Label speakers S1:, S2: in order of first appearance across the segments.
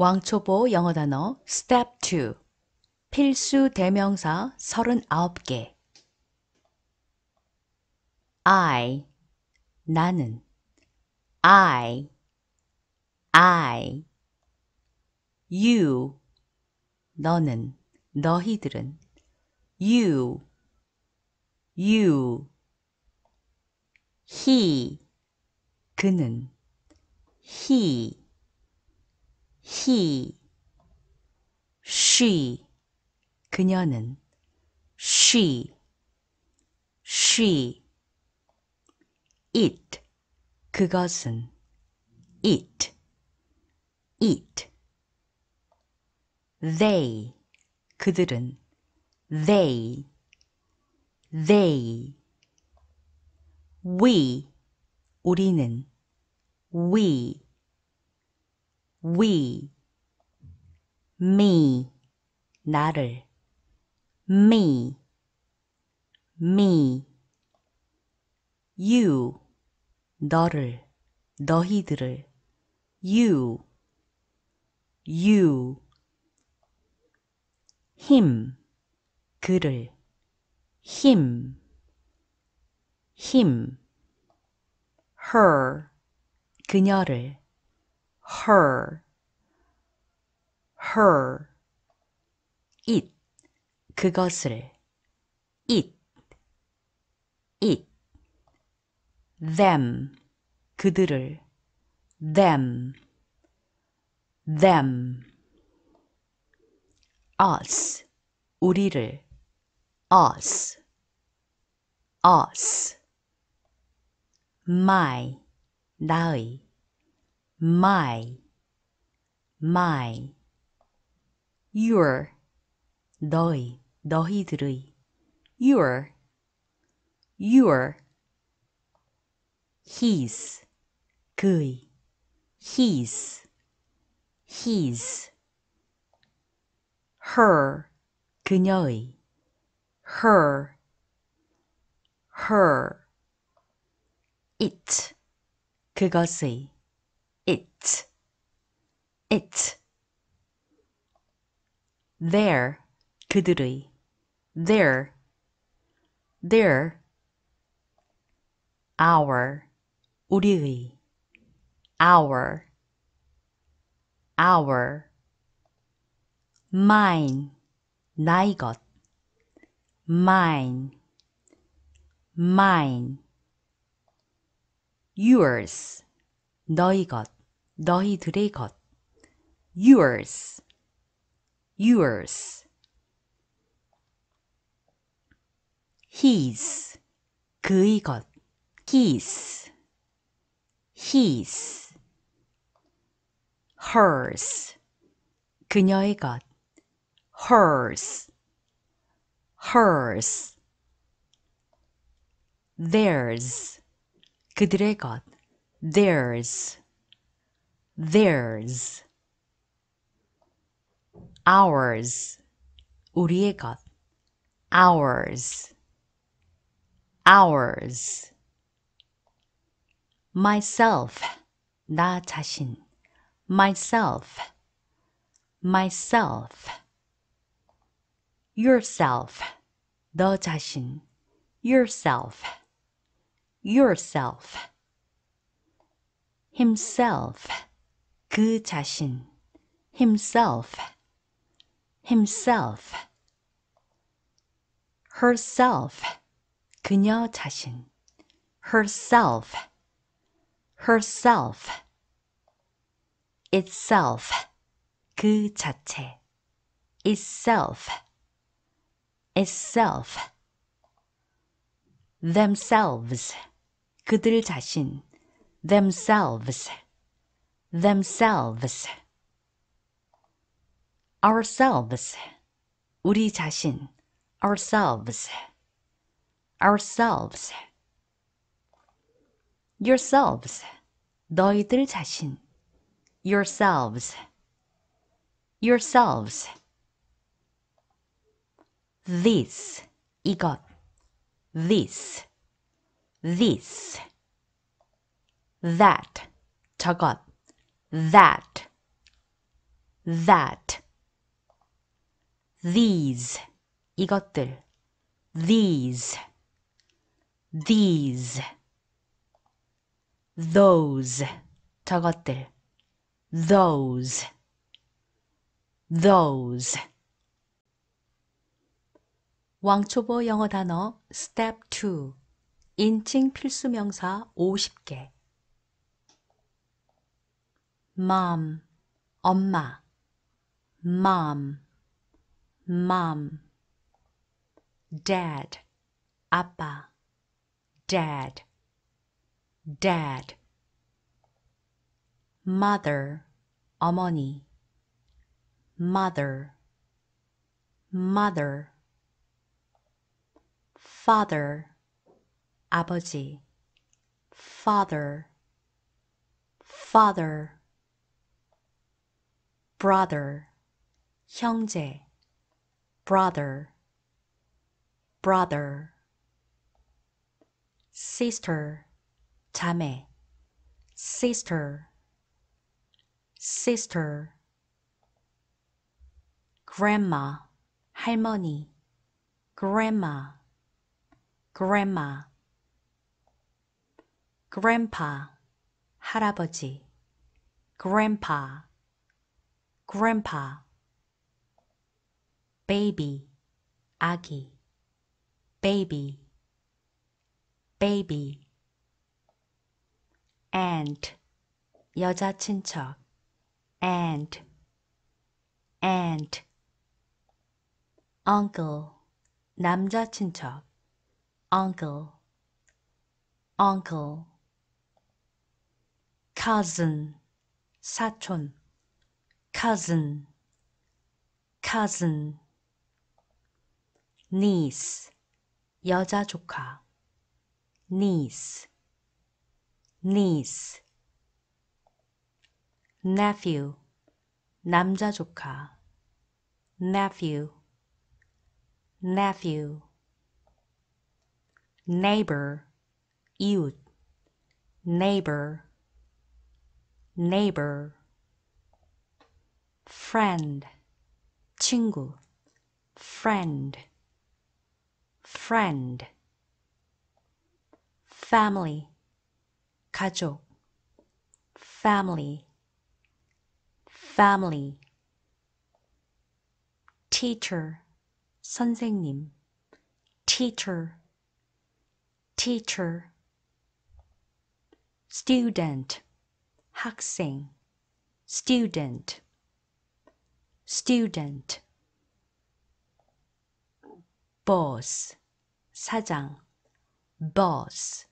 S1: 왕초보 영어 단어 Step 2 필수 대명사 39개 I 나는 I I you 너는 너희들은 you you he 그는 he he, she, 그녀는 she, she, it, 그것은 it, it, they, 그들은 they, they, we, 우리는 we, we, me, 나를, me, me, you, 너를, 너희들을, you, you, him, 그를, him, him, her, 그녀를, her, her, it, 그것을, it, it, them, 그들을, them, them, us, 우리를, us, us, my, 나의, my my your 너희 너희들의 your your his 그의 his his her 그녀의 her her it 그것의 it, it. there, 그들의, There. There. our, 우리의, our, our. mine, 나의 것, mine, mine. yours, 너희 것, 너희들의 것 yours, yours his, 그의 것 his, his hers, 그녀의 것 hers, hers theirs, 그들의 것 theirs, theirs, ours, 우리의 것, ours, ours, myself, 나 자신, myself, myself, yourself, 너 자신, yourself, yourself himself 그 자신 himself himself herself 그녀 자신 herself herself itself 그 자체 itself itself themselves 그들 자신 themselves themselves ourselves 우리 자신 ourselves ourselves yourselves 너희들 자신 yourselves yourselves this 이것 this this that 저것 that that these 이것들 these these those 저것들 those those 왕초보 영어 단어 step 2 인칭 필수 명사 50개 mom, 엄마, mom, mom. Dad, 아빠, dad, dad. Mother, 어머니, mother, mother. Father, 아버지, father, father. brother 형제 brother brother sister 자매 sister sister grandma 할머니 grandma grandma grandpa 할아버지 grandpa Grandpa Baby Aggie Baby Baby Aunt 여자 친척 Aunt Aunt Uncle 남자 친척 Uncle Uncle cousin 사촌 cousin cousin niece 여자 조카 niece niece nephew 남자 조카 nephew nephew neighbor 이웃 neighbor neighbor friend, 친구, friend, friend, family, 가족, family, family, teacher, 선생님, teacher, teacher, student, 학생, student student boss 사장 boss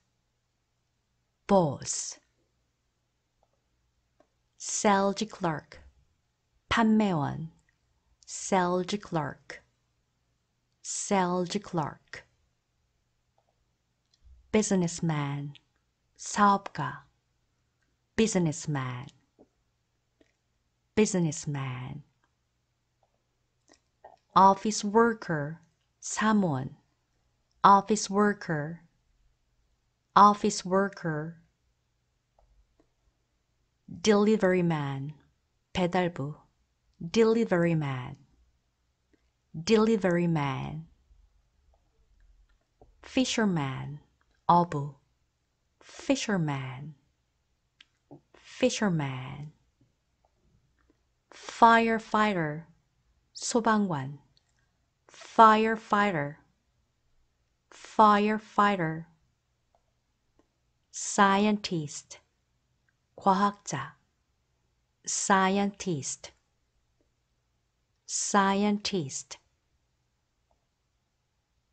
S1: boss sales clerk 판매원 sales clerk sales clerk businessman 사업가 businessman businessman office worker someone. office worker office worker delivery man 배달부 delivery man delivery man fisherman 어부 fisherman fisherman firefighter 소방관 firefighter firefighter scientist 과학자 scientist scientist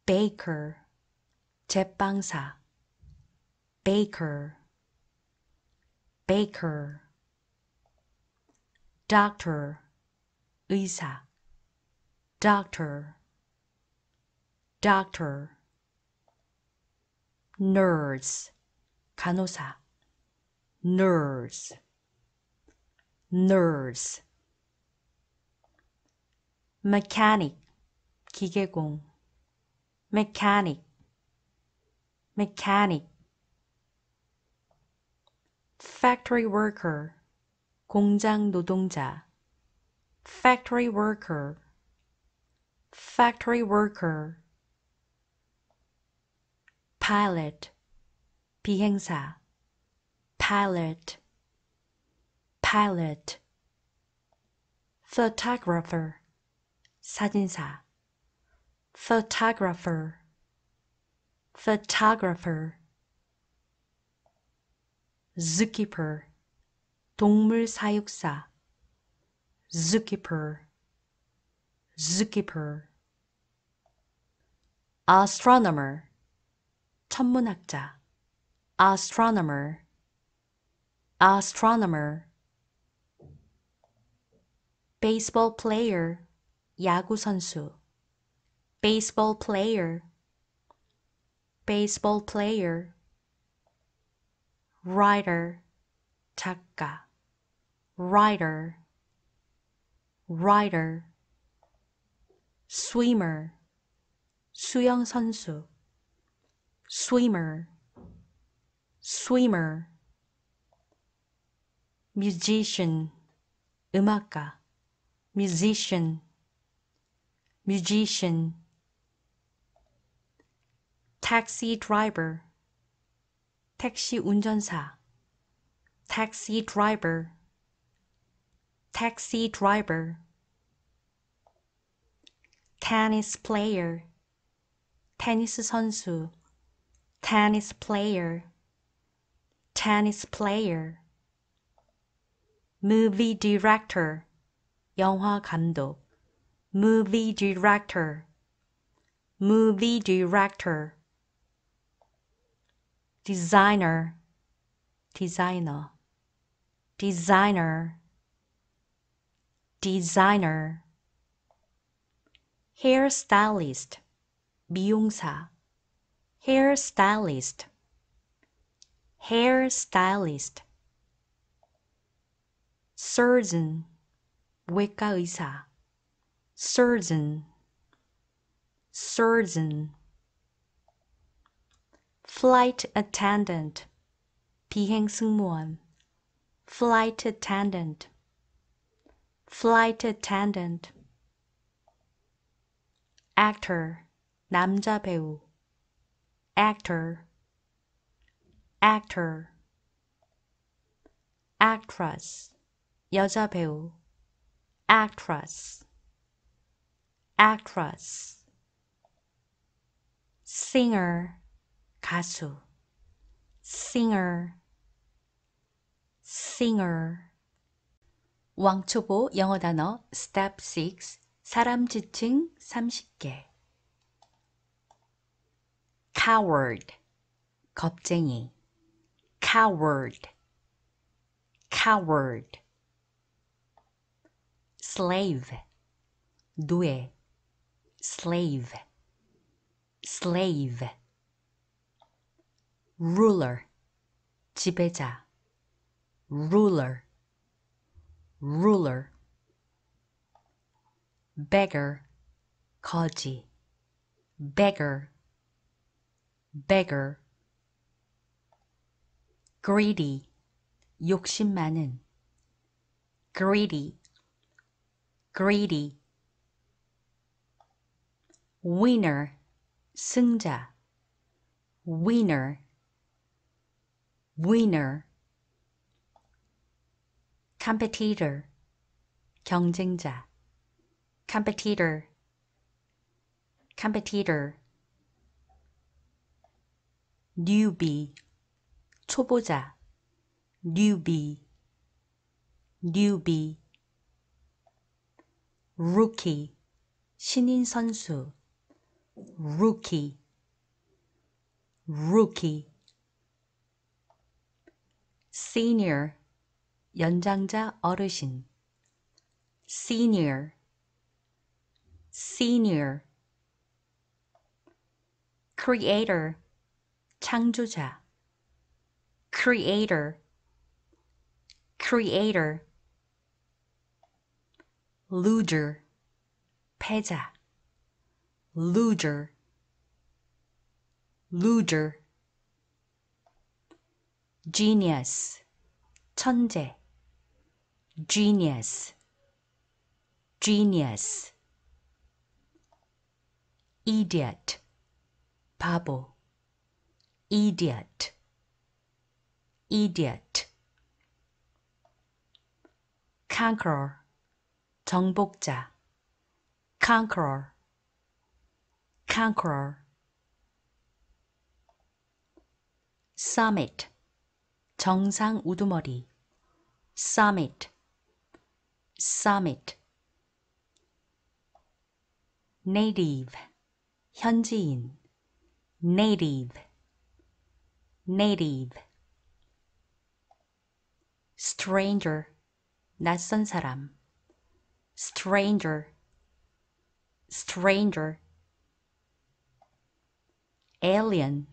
S1: baker 제빵사 baker baker doctor 의사 doctor doctor nurse 간호사 nurse nurse mechanic 기계공 mechanic mechanic factory worker 공장 노동자 factory worker factory worker pilot 비행사 pilot pilot photographer 사진사 photographer photographer zookeeper 동물 사육사 zookeeper zookeeper astronomer 천문학자 astronomer astronomer baseball player 야구 선수 baseball player baseball player writer 작가 writer writer swimmer 수영 선수 Swimmer Swimmer Musician Umaka musician Musician Taxi driver 택시 운전사 taxi driver taxi driver tennis player 테니스 선수 Tennis player tennis player movie director 영화 감독 movie director movie director designer designer designer designer hairstylist 미용사 Hair stylist. Hair stylist. surgeon 외과 의사 surgeon surgeon flight attendant 비행승무원. flight attendant flight attendant actor 남자 배우 actor actor actress 여자 배우 actress actress singer 가수 singer singer 왕초보 영어 단어 step 6 사람 지칭 30개 Coward 겁쟁이 coward, coward slave 노예 slave, slave ruler 지배자 ruler, ruler beggar, 거지 beggar beggar greedy 욕심 많은 greedy greedy winner 승자 winner winner competitor 경쟁자 competitor competitor newbie 초보자 newbie newbie rookie 신인 선수 rookie rookie senior 연장자 어르신 senior senior creator 창조자 creator creator loser 패자 loser loser genius 천재 genius genius idiot 바보 idiot idiot conqueror 정복자 conqueror conqueror summit 정상 우두머리 summit summit native 현지인 native native stranger 낯선 사람 stranger stranger alien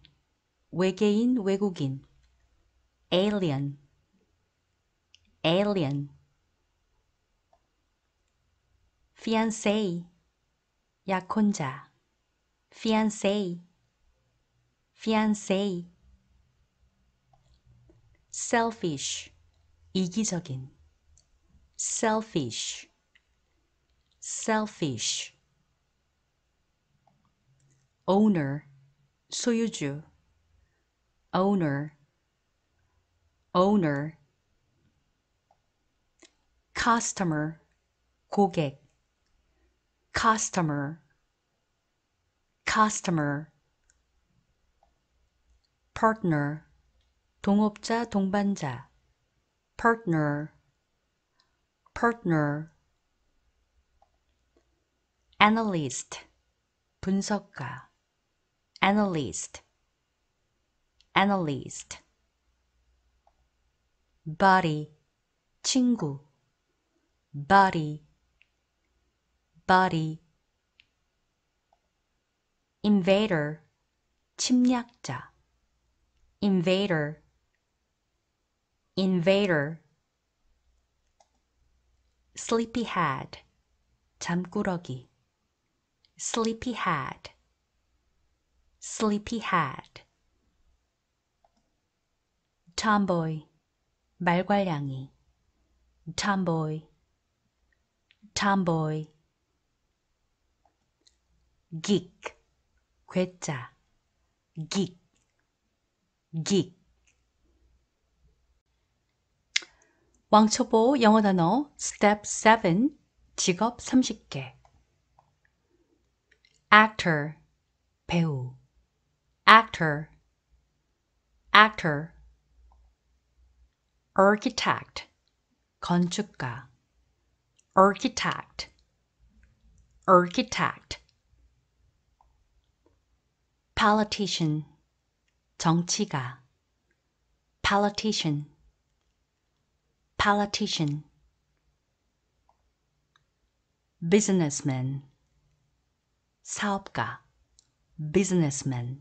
S1: 외계인 외국인 alien alien fiancé 약혼자 fiancé fiancé selfish 이기적인 selfish selfish owner 소유주 owner owner customer 고객 customer customer partner 동업자, 동반자 partner, partner analyst, 분석가 analyst, analyst body, 친구 body, body invader, 침략자 invader Invader Sleepy head 잠꾸러기 Sleepy head sleepy head tomboy 말괄량이 tomboy tomboy geek 괴짜 geek geek 왕초보 영어 단어 Step 7 직업 30개 Actor 배우 Actor Actor Architect 건축가 Architect Architect Politician 정치가 Politician Politician Businessman 사업가 businessman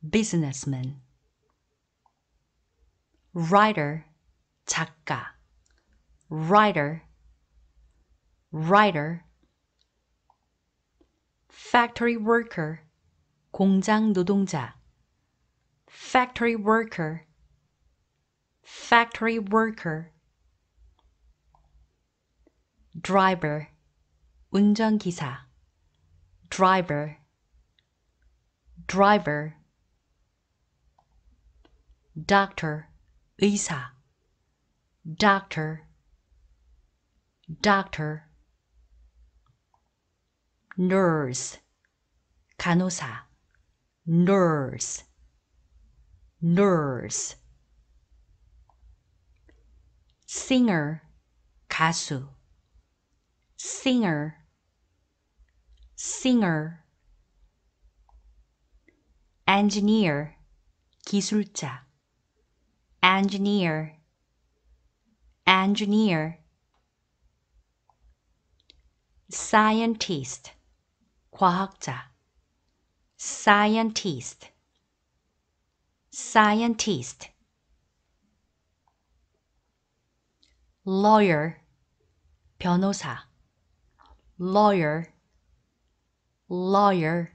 S1: businessman writer 작가 writer writer factory worker 공장 노동자 factory worker Factory worker driver 운전기사 driver driver doctor 의사 doctor doctor nurse 간호사 nurse nurse singer 가수 singer singer engineer 기술자 engineer engineer scientist 과학자 scientist scientist lawyer 변호사 lawyer lawyer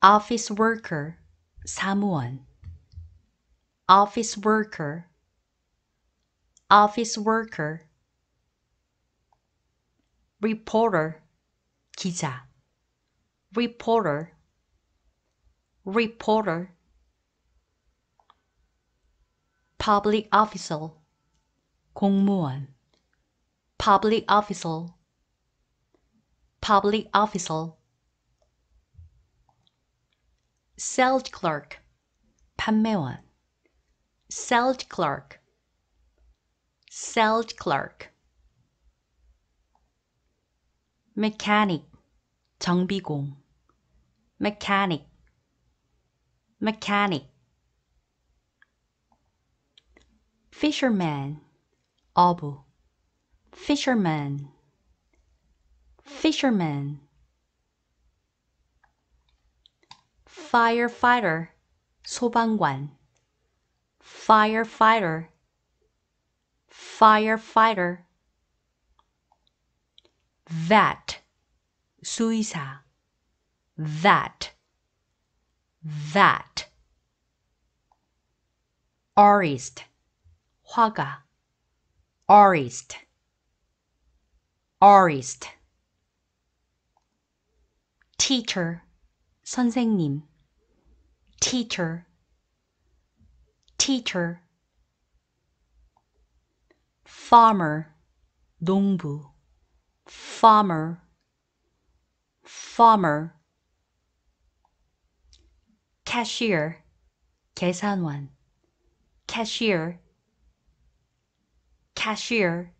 S1: office worker 사무원 office worker office worker reporter 기자 reporter reporter public official 공무원 public official, public official, sales clerk 판매원 sales clerk sales clerk mechanic 정비공 mechanic mechanic fisherman Abu, Fisherman Fisherman Firefighter 소방관 Firefighter Firefighter Vet 수의사 Vet Vet Artist 화가 artist artist teacher 선생님 teacher teacher farmer 농부 farmer farmer cashier 계산원 cashier cashier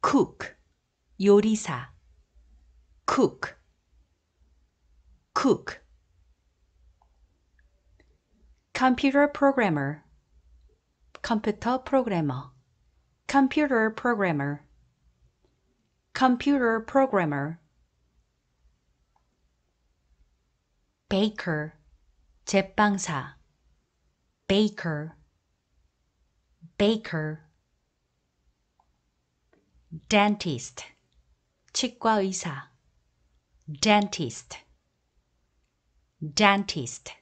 S1: cook 요리사 cook cook computer programmer 컴퓨터 프로그래머 computer programmer computer programmer baker 제빵사 baker baker dentist 치과 의사 dentist dentist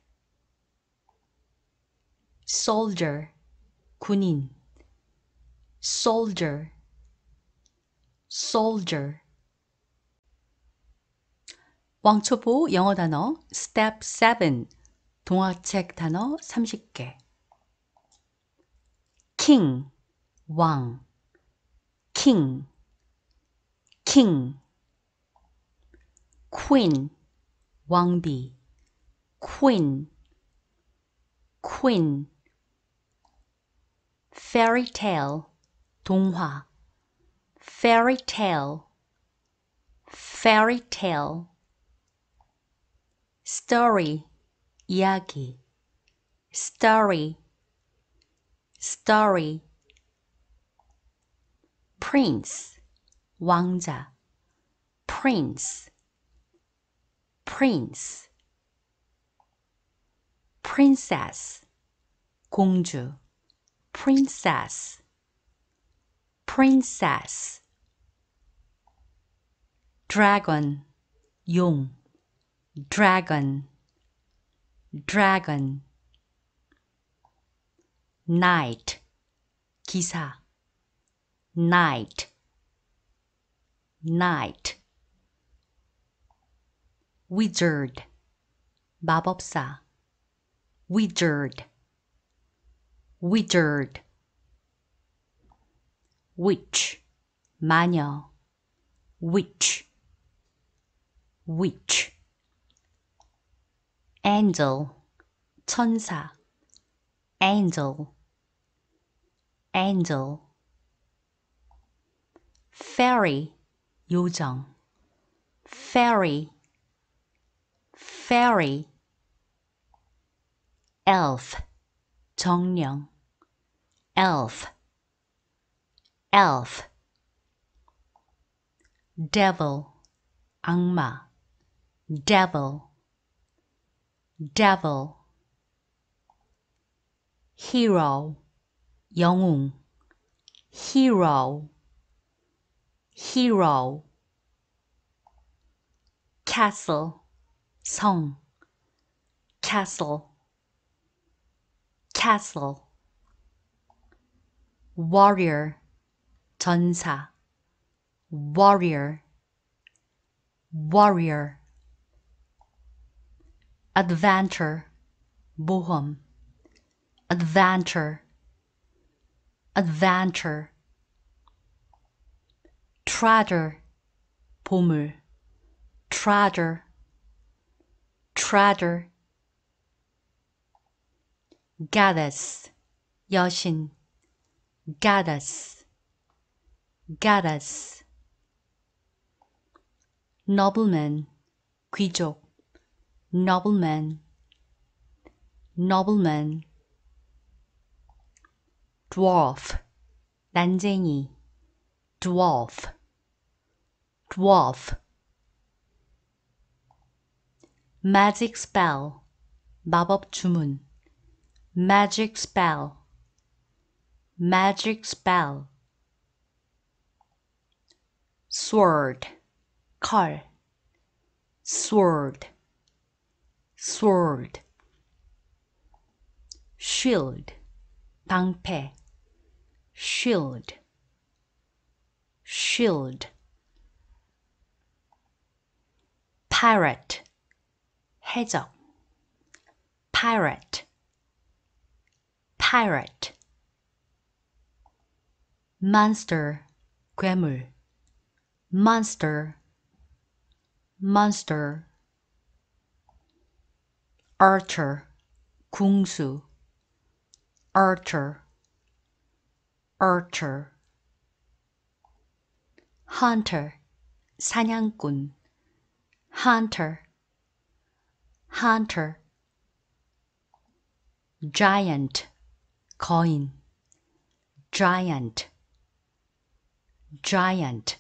S1: soldier 군인 soldier soldier 왕초보 영어 단어 step 7 동화책 단어 30개 king, wang, king, king. Queen, wangbi, queen, queen. Fairy tale, donghua, fairy tale, fairy tale. Story, yagi, story story prince 왕자 prince prince princess 공주 princess princess dragon 용 dragon dragon night 기사 night night wizard 마법사 wizard wizard witch 마녀 witch witch angel 천사 angel angel fairy 悠长 fairy fairy elf 长娘 elf elf devil 악마 devil devil hero 영웅 hero hero castle 성 castle castle warrior 전사 warrior warrior adventure 모험 adventure adventure treasure 보물 treasure treasure goddess 여신 goddess goddess nobleman 귀족 nobleman nobleman dwarf 난쟁이 dwarf dwarf magic spell 마법 주문 magic spell magic spell sword 칼 sword sword shield 방패 shield shield parrot 해적 parrot parrot monster 괴물 monster monster archer 궁수 archer archer hunter 사냥꾼 hunter hunter giant 거인 giant giant